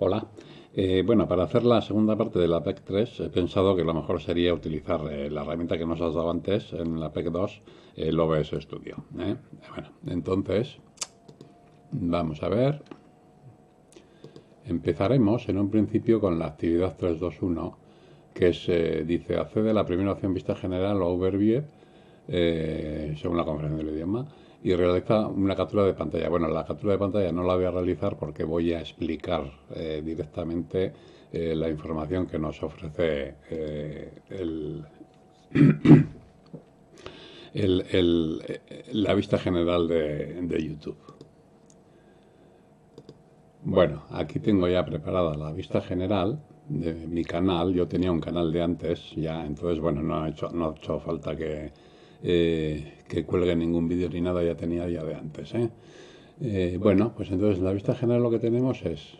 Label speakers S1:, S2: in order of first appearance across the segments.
S1: Hola. Eh, bueno, para hacer la segunda parte de la PEC 3 he pensado que lo mejor sería utilizar eh, la herramienta que nos has dado antes en la PEC 2, el OBS Studio. ¿eh? Bueno, entonces vamos a ver. Empezaremos en un principio con la actividad 321 que se dice accede a la primera opción vista general o overview según la conferencia del idioma y realiza una captura de pantalla. Bueno, la captura de pantalla no la voy a realizar porque voy a explicar eh, directamente eh, la información que nos ofrece eh, la vista general de, de YouTube. Bueno, aquí tengo ya preparada la vista general de mi canal. Yo tenía un canal de antes ya, entonces bueno, no ha hecho, no ha hecho falta que, eh, que cuelgue ningún vídeo ni nada, ya tenía ya de antes. ¿eh? Eh, bueno, pues entonces en la vista general lo que tenemos es,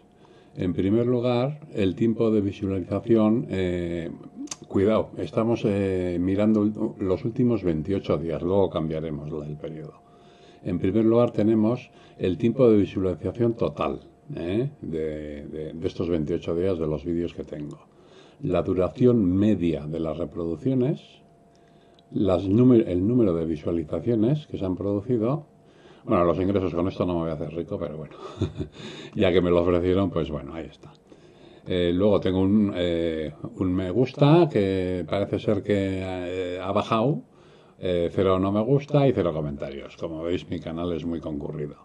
S1: en primer lugar, el tiempo de visualización. cuidado, estamos mirando los últimos 28 días, luego cambiaremos el periodo. En primer lugar tenemos el tiempo de visualización total de estos 28 días de los vídeos que tengo. La duración media de las reproducciones, el número de visualizaciones que se han producido. Bueno, los ingresos con esto no me voy a hacer rico, pero bueno, ya que me lo ofrecieron, pues bueno, ahí está. Eh, luego tengo un, eh, un, me gusta que parece ser que eh, ha bajado, cero no me gusta y cero comentarios. Como veis, mi canal es muy concurrido.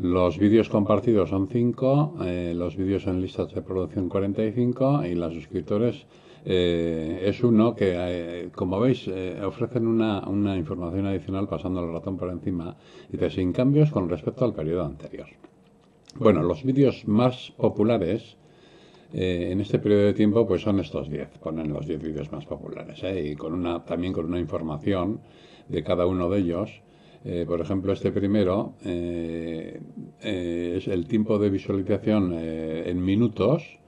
S1: Los vídeos compartidos son 5, eh, los vídeos en listas de producción 45 y los suscriptores eh, es uno que, eh, como veis, ofrecen una, información adicional pasando el ratón por encima y de sin cambios con respecto al periodo anterior. Bueno, los vídeos más populares en este periodo de tiempo pues son estos 10, ponen los 10 vídeos más populares y con una, también con una información de cada uno de ellos eh, por ejemplo, este primero eh, eh, es el tiempo de visualización en minutos,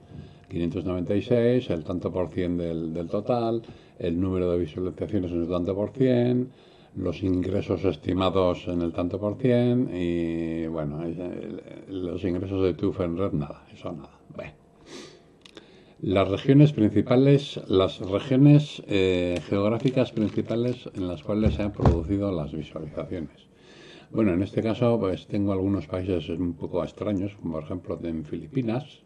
S1: 596, el tanto por cien del, del, total, el número de visualizaciones en el tanto por cien, los ingresos estimados en el tanto por cien y, bueno, los ingresos de en Red nada, eso nada. Las regiones principales, las regiones eh, geográficas principales en las cuales se han producido las visualizaciones. Bueno, en este caso pues tengo algunos países un poco extraños, como por ejemplo en Filipinas,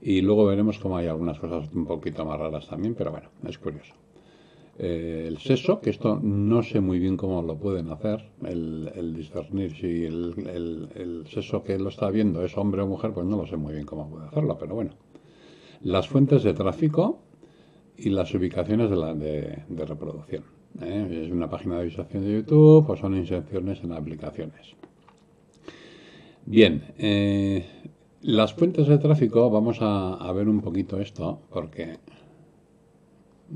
S1: y luego veremos cómo hay algunas cosas un poquito más raras también, pero bueno, es curioso. Eh, el sexo, que esto no sé muy bien cómo lo pueden hacer, el, discernir si el, el, el sexo que lo está viendo es hombre o mujer, pues no lo sé muy bien cómo puede hacerlo, pero bueno las fuentes de tráfico y las ubicaciones de, de, reproducción. ¿eh? Es una página de visualización de YouTube o pues son inserciones en aplicaciones. Bien, eh, las fuentes de tráfico, vamos a, ver un poquito esto porque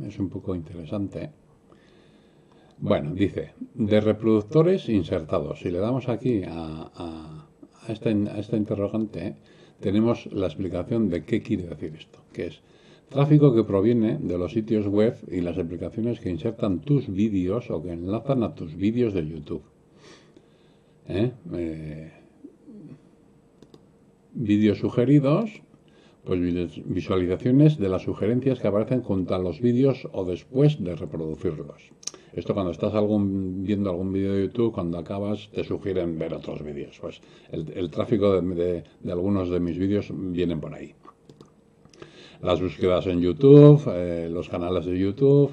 S1: es un poco interesante. Bueno, dice, de reproductores insertados. Si le damos aquí a, a, esta, interrogante, tenemos la explicación de qué quiere decir esto, que es tráfico que proviene de los sitios web y las aplicaciones que insertan tus vídeos o que enlazan a tus vídeos de YouTube. ¿Eh? Eh, vídeos sugeridos, pues visualizaciones de las sugerencias que aparecen junto a los vídeos o después de reproducirlos. Esto cuando estás viendo algún vídeo de YouTube, cuando acabas te sugieren ver otros vídeos. Pues el, tráfico de, algunos de mis vídeos vienen por ahí. Las búsquedas en YouTube, eh, los canales de YouTube,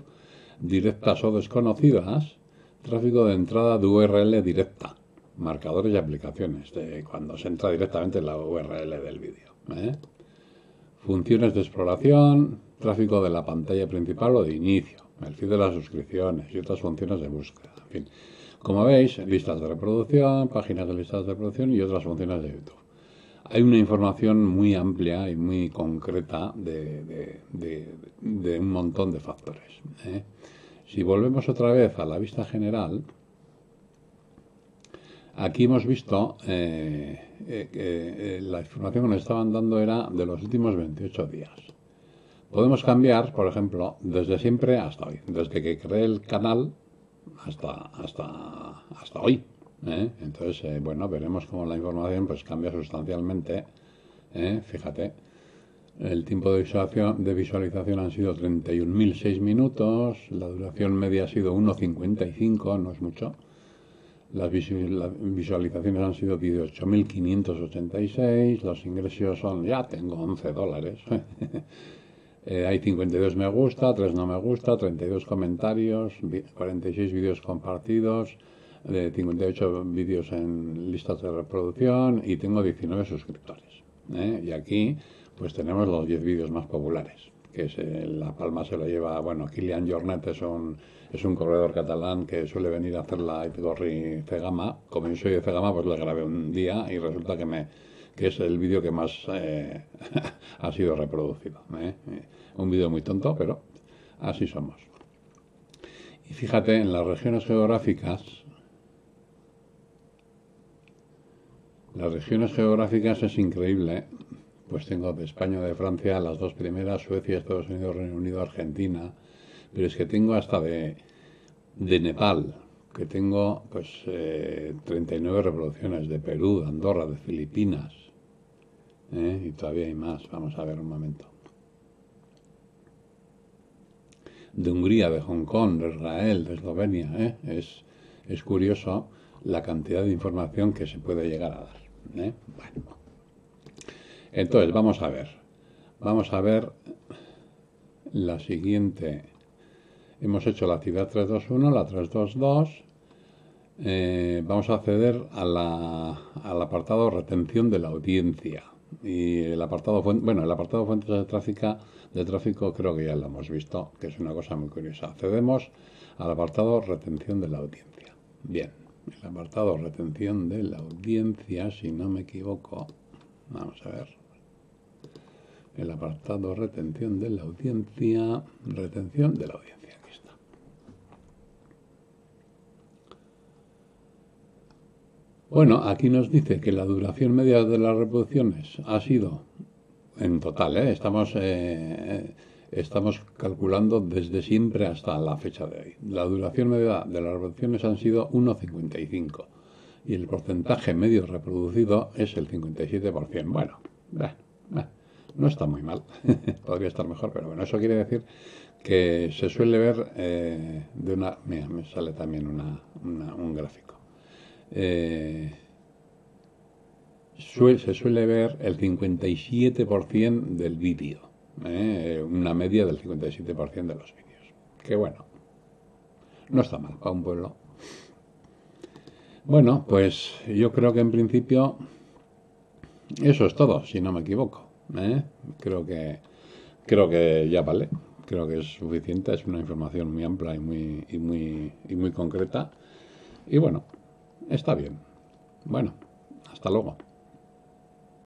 S1: directas o desconocidas, tráfico de entrada de URL directa, marcadores y aplicaciones, de cuando se entra directamente en la URL del vídeo. ¿eh? Funciones de exploración, tráfico de la pantalla principal o de inicio el feed de las suscripciones y otras funciones de búsqueda. En fin, como veis, listas de reproducción, páginas de listas de reproducción y otras funciones de YouTube. Hay una información muy amplia y muy concreta de, un montón de factores. ¿eh? Si volvemos otra vez a la vista general, aquí hemos visto que eh, eh, la información que nos estaban dando era de los últimos 28 días. Podemos cambiar, por ejemplo, desde siempre hasta hoy, desde que creé el canal hasta, hasta, hasta hoy. ¿eh? Entonces, eh, bueno, veremos cómo la información pues cambia sustancialmente. ¿eh? Fíjate, el tiempo de visualización, de visualización han sido 31.006 minutos, la duración media ha sido 1.55, no es mucho. Las visualizaciones han sido 18.586, los ingresos son, ya tengo 11 dólares. Eh, hay 52 me gusta, 3 no me gusta, 32 comentarios, 46 vídeos compartidos, 58 eh, vídeos en listas de reproducción y tengo 19 suscriptores. ¿eh? Y aquí pues tenemos los 10 vídeos más populares, que es, La Palma se lo lleva, bueno, Kilian Jornet es un, es un corredor catalán que suele venir a hacer la Itgorri Cegama. Como yo soy de Cegama, pues le grabé un día y resulta que me que es el vídeo que más eh, ha sido reproducido. ¿eh? Un vídeo muy tonto, pero así somos. Y fíjate, en las regiones geográficas, las regiones geográficas es increíble, ¿eh? pues tengo de España, de Francia, las dos primeras, Suecia, Estados Unidos, Reino Unido, Argentina, pero es que tengo hasta de, de Nepal, que tengo pues 39 eh, revoluciones de Perú, de Andorra, de Filipinas, ¿eh? y todavía hay más, vamos a ver un momento. De Hungría, de Hong Kong, de Israel, de Eslovenia, ¿eh? es, es curioso la cantidad de información que se puede llegar a dar. Entonces, vamos a ver. Vamos a ver la siguiente Hemos hecho la actividad 321, la 322. Eh, vamos a acceder al apartado retención de la audiencia. Y el apartado, bueno, el apartado fuentes de tráfico, de tráfico creo que ya lo hemos visto, que es una cosa muy curiosa. Accedemos al apartado retención de la audiencia. Bien, el apartado retención de la audiencia, si no me equivoco, vamos a ver. El apartado retención de la audiencia, retención de la audiencia. Bueno, aquí nos dice que la duración media de las reproducciones ha sido, en total, ¿eh? estamos, eh, eh, estamos calculando desde siempre hasta la fecha de hoy. La duración media de las reproducciones han sido 1,55 y el porcentaje medio reproducido es el 57%. Bueno, no está muy mal, podría estar mejor, pero bueno, eso quiere decir que se suele ver de una... Mira, me sale también una, un gráfico. Eh, se suele ver el 57% del vídeo, eh, una media del 57% de los vídeos. Que bueno, no está mal para un pueblo. Bueno, pues yo creo que en principio eso es todo, si no me equivoco. Eh. Creo que creo que ya vale, creo que es suficiente, es una información muy amplia y muy, y muy, y muy concreta. Y bueno, Está bien. Bueno, hasta luego.